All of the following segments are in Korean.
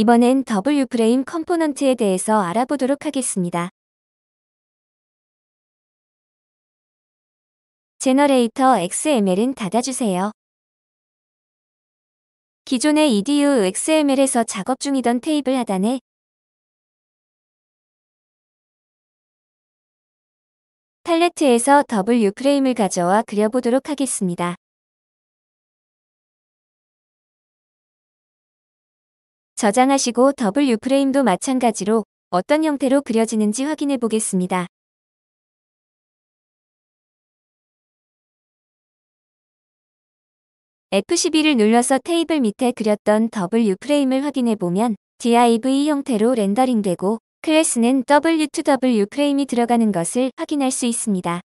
이번엔 W프레임 컴포넌트에 대해서 알아보도록 하겠습니다. 제너레이터 XML은 닫아주세요. 기존의 EDU XML에서 작업 중이던 테이블 하단에 팔레트에서 W 프레임을 가져와 그려보도록 하겠습니다. 저장하시고 더블 U프레임도 마찬가지로 어떤 형태로 그려지는지 확인해 보겠습니다. F12를 눌러서 테이블 밑에 그렸던 W 프레임을 확인해 보면 div 형태로 렌더링되고 클래스는 W2W 프레임이 들어가는 것을 확인할 수 있습니다.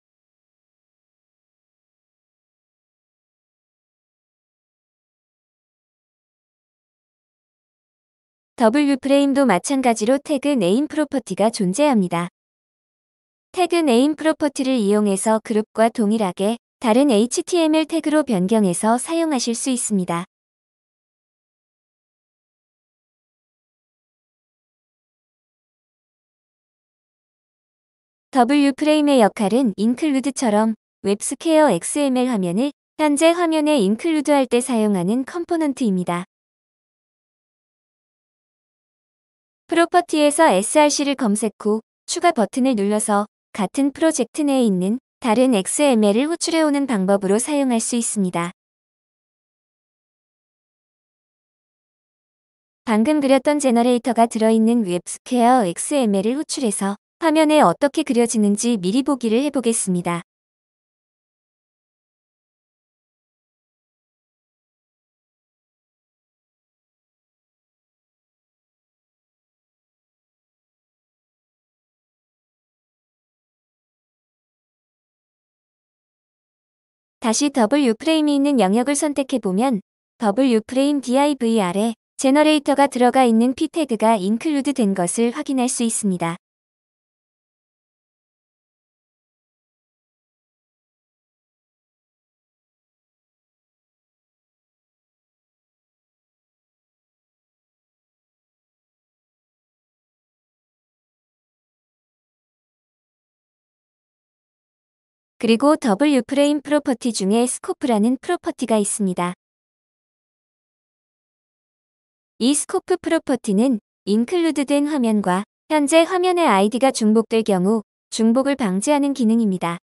W프레임도 마찬가지로 태그 네임 프로퍼티가 존재합니다. 태그 네임 프로퍼티를 이용해서 그룹과 동일하게 다른 HTML 태그로 변경해서 사용하실 수 있습니다. W프레임의 역할은 include처럼 웹스퀘어 XML 화면을 현재 화면에 include 할때 사용하는 컴포넌트입니다. 프로퍼티에서 src를 검색 후 추가 버튼을 눌러서 같은 프로젝트 내에 있는 다른 XML을 호출해오는 방법으로 사용할 수 있습니다. 방금 그렸던 제너레이터가 들어있는 웹스퀘어 XML을 호출해서 화면에 어떻게 그려지는지 미리 보기를 해보겠습니다. 다시 w 프레임이 있는 영역을 선택해보면 w 프레임 div 아래 제너레이터가 들어가 있는 p 태그가 인클루드 된 것을 확인할 수 있습니다. 그리고 더블 프레임 프로퍼티 중에 스코프라는 프로퍼티가 있습니다. 이 스코프 프로퍼티는 인클루드된 화면과 현재 화면의 아이디가 중복될 경우 중복을 방지하는 기능입니다.